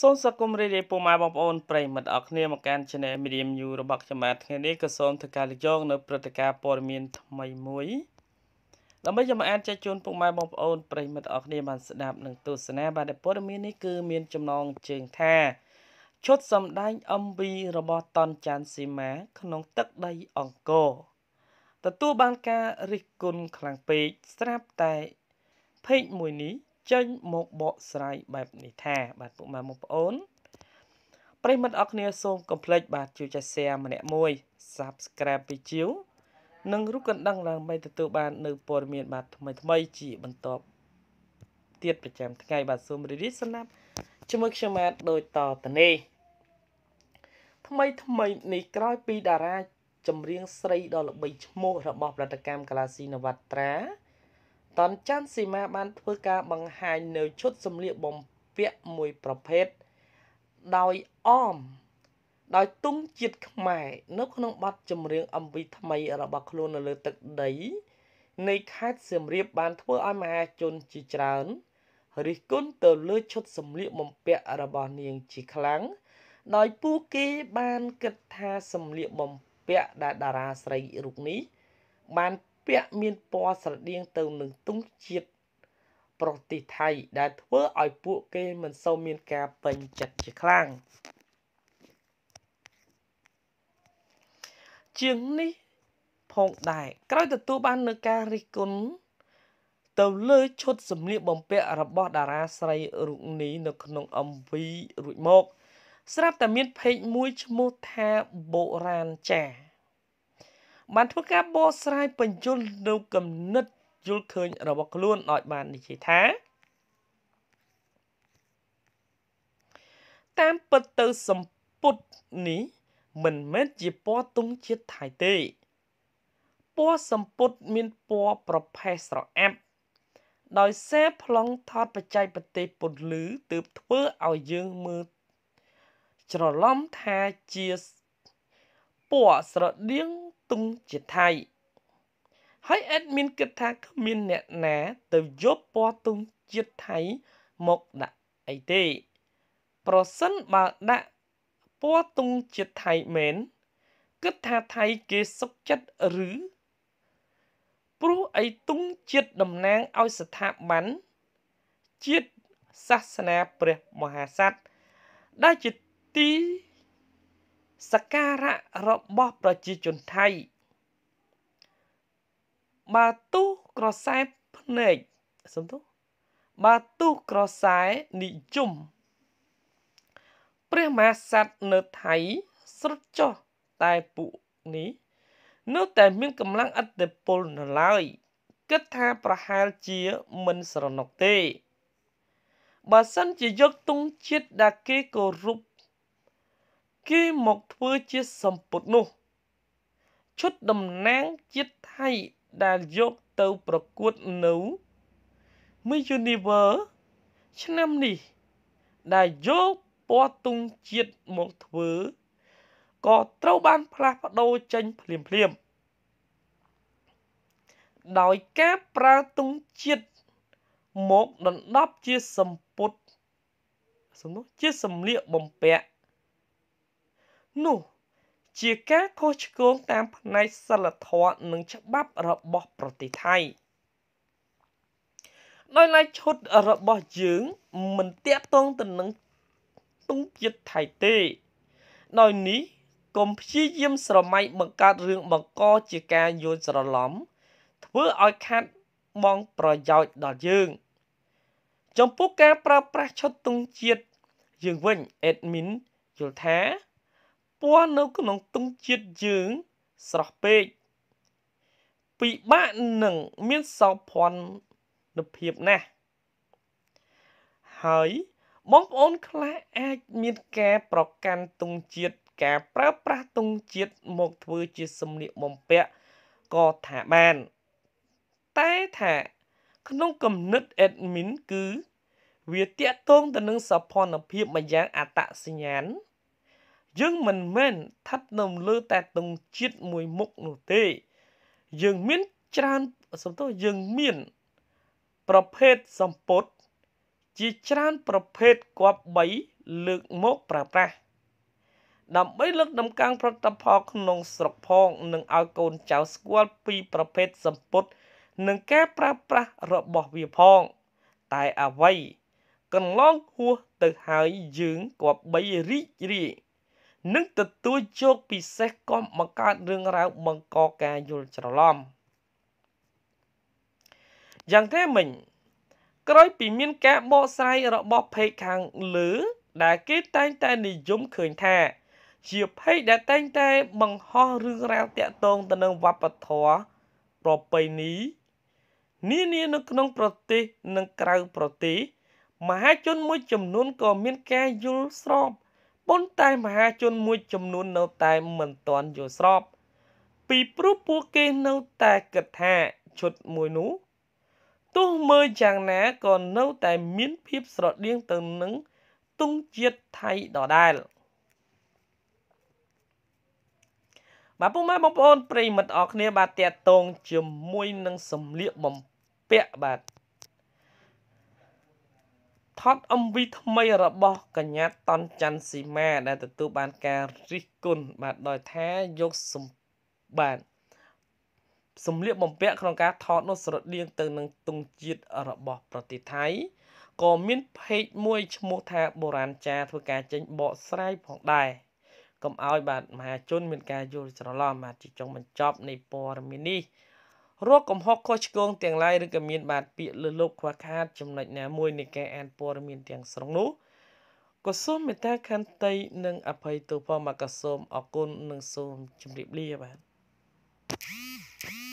សូមសកុំរីរាយពុកម៉ែបងប្អូនប្រិយមិត្តអរគ្នាមកកាន់ Channel Medium New របស់ខ្ញុំបាទថ្ងៃនេះក៏សូមធ្វើការលើកយកនៅព្រឹត្តិការណ៍ព័ត៌មានថ្មីមួយដើម្បីខ្ញុំអាចចែកជូនពុកម៉ែបងប្អូន ប្រិយមិត្តអរគ្នាបានស្ដាប់និងទស្សនាបាទព័ត៌មាននេះគឺមាន ចំណងជើងថាឈុតសម្ដែង MV របស់តនចាន់ស៊ីម៉ាក្នុងទឹកដីអង្គរទទួលបានការរិះគន់ខ្លាំងពេកស្រាប់តែ page មួយនេះចេញមកបកស្រាយបែបនេះថា បាទពុកម៉ែបងប្អូនប្រិមិត្តអរគ្នាសូមកុំភ្លេចបាទជួយចែក share ម្នាក់មួយ Subscribe ពីជីវនិងរូបកណ្ដឹងដើម្បីទទួលបាននៅព័ត៌មាន បាទថ្មីថ្មី ជាបន្តទៀតប្រចាំថ្ងៃបាទសូមរីរីសម្រាប់ជាមួយខ្ញុំបាទដូចតទៅនេះថ្មីថ្មីនេះក្រោយ ពីតារា ចម្រៀងស្រីដ៏ល្បីឈ្មោះរបស់ផលិតកម្មកាឡាស៊ីនវត្រាតនច័ន្ទស៊ីម៉ាបានធ្វើការបង្ហាញនៅឈុតសម្លៀកបំពាក់មួយប្រភេទដោយអមដោយទុំជាតិខ្មែរនៅក្នុងបទចម្រៀងអំពីថ្មី របស់ខ្លួននៅលើទឹកដី នៃខេត្តសៀមរាបបានធ្វើឲ្យមហាជនជាច្រើនរិះគន់ទៅលើឈុតសម្លៀកបំពាក់របស់នាងជាខ្លាំងដោយពួកគេបានគិតថាសម្លៀកបំពាក់ដែលតារាស្រីរូបនេះបានពាក់មានពណ៌ស្រដៀងទៅនឹងទង់ជាតិប្រទេសថៃដែលធ្វើឲ្យពួកគេមិនសូវមានការពេញចិត្តជាខ្លាំងជាងនេះផងដែរក្រោយទទួលបាននៅការរិះគន់ទៅលើឈុតសម្លៀកបំពាក់របស់តារាស្រីរូបនេះនៅក្នុង MV រួចមក ស្រាប់តែមានเพจមួយឈ្មោះថាបុរាណចាស់បានធ្វើការបកស្រាយបញ្យលនៅគំនិតយល់ឃើញរបស់ខ្លួនដោយបាននិយាយថាតាមពិតទៅសម្ពុតនេះមិនមែនជាពណ៌ទង់ជាតិថៃទេពណ៌សម្ពុតមានពណ៌ប្រផេះស្រអាប់ដោយសារប្លង់ថតបច្ចេកទេសពន្លឺទើបធ្វើឲ្យយើងមើលច្រឡំថាជាពណ៌ស្រដៀងទុងជាថៃហើយអេដមីនគិតថាគ្មានអ្នកណា ទៅយកពណ៌ទុងជាតិថៃមកដាក់អីទេ ប្រសិនបើដាក់ពណ៌ទុងជាតិថៃមែនគិតថាថៃគេសុខចិត្តឬព្រោះអីទុងជាតិតំណាងឲ្យស្ថាប័នជាតិសាសនាព្រះមហាក្សត្រដែលជាទីសក្ការៈរបស់ ប្រជាជនថៃបើទុះក្រសែភ្នែកសំទុះបើទុះក្រសែនិយមព្រះមហាក្សត្រនៅថៃ ស្រុតចុះតែពួកនេះនៅតែមានកម្លាំងអធិពលនៅឡើយ គិតថាប្រហែលជាមិនស្រណុកទេ បើសិនជាយកទង់ជាតិដែលគេគោរពគេមកធ្វើជាសម្ពុតនោះឈុតតំណាងជាតិថៃដែលយកទៅប្រកួតនៅ Miss Universe ឆ្នាំនេះដែលយកពណ៌ទង់ជាតិមកធ្វើក៏ត្រូវបានផ្លាស់ប្ដូរចេញភ្លាមភ្លាមដោយការប្រើទង់ជាតិមកដណ្ដប់ជាសម្ពុតសំណុះជាសម្លៀកបំពាក់នោះជាការខុសឆ្គងតាមផ្នែកសិលធម៌និងច្បាប់របស់ប្រទេសថៃដោយឡែកឈុតរបស់យើងមិនតាក់ទងទៅនឹងទុងជាតិថៃទេដោយនេះ កុំព្យាយាមស្រមៃបង្កើតរឿងបង្កជាការយល់ច្រឡំធ្វើឲ្យខាត់បងប្រយោជន៍ដល់យើង ចំពោះការប្រើប្រាស់ឈុតទុងជាតិយើងវិញអេដមីនយល់ថាពណ៌នៅ ក្នុងទង់ជាតិយើងស្រស់ពេកពិបាកនឹងមានសោភ័ណភាពណាស់ហើយបងប្អូនខ្លះអាចមានការប្រកាន់ទង់ជាតិការ ប្រើប្រាស់ទង់ជាតិមកធ្វើជាសំលៀកបំពាក់ក៏ថាបាន តែថា ក្នុងគំនិត admin គឺ វាតាក់ទងទៅនឹងសោភ័ណភាពម្យ៉ាងអត្តសញ្ញាណយើងមិនមែនស្ថិតនៅលើតែទង់ជាតិមួយមុខនោះទេ យើងមានច្រើនសំទោសយើងមាន ប្រភេទសម្ពុត ជាច្រើនប្រភេទគប3លើកមកប្រើប្រាស់ដើម្បីលើកដំកើងផលិតផលក្នុងស្រុកផងនិងឲ្យកូនចៅស្គាល់ពីប្រភេទសម្ពុតនិងការប្រើប្រាស់របស់វាផង តែអ្វី កន្លងហួសទៅហើយយើងគប3រីករាយនិងទទួលជោគពិសេសកុំបង្កើតរឿងរ៉ាវបង្កការយល់ច្រឡំយ៉ាងទេមិញក្រោយពីមានការបកស្រាយរបស់ភេកខាងលើ ដែលគេតែងតែនិយមឃើញថា ជាភេកដែលតែងតែបង្ហោះរឿងរ៉ាវតាក់ទងទៅនឹងវប្បធម៌ប្រពៃណីនានានៅក្នុងប្រទេសនិងក្រៅប្រទេស មហាជនមួយចំនួនក៏មានការយល់ស្របប៉ុន្តែមហាជនមួយចំនួននៅតែមិនទាន់យល់ស្រប ពីព្រោះពួកគេនៅតែគិតថាឈុតមួយនោះទោះមើលយ៉ាងណាក៏នៅតែមានភាពស្រដៀងទៅនឹងទង់ជាតិថៃដដែលបាទពុកម៉ែបងប្អូនប្រិមិត្តអរគ្នាបាទតាកតងជាមួយនឹងសំលៀកបំពាក់បាទត MV ថ្មីរបស់កញ្ញាតនច័ន្ទស៊ីម៉ាដែលទទួលបានការរិះគន់បាទដោយថាយកសម្បាទសំលៀកបំពាក់ក្នុងការ ថតនោះស្រដៀងទៅនឹងទង់ជាតិរបស់ប្រទេសថៃក៏មានเพจមួយឈ្មោះថាបុរាណចាធ្វើការចេញបកស្រាយផងដែរកុំឲ្យបាទមហាជនមានការយល់ច្រឡំបាទជាចុងបញ្ចប់នៃព័ត៌មាននេះរកកំហុសខុសឆ្គងទាំងឡាយឬក៏មានបាតពាក្យលើលោកខ្វះខាតចំណុចណាមួយនៃការអានព័ត៌មានទាំងស្រុងនោះក៏សូមមេត្តាខន្តីនិងអភ័យទោសផងមកក៏សូមអរគុណនិងសូមជម្រាបលាបាទ Thank you.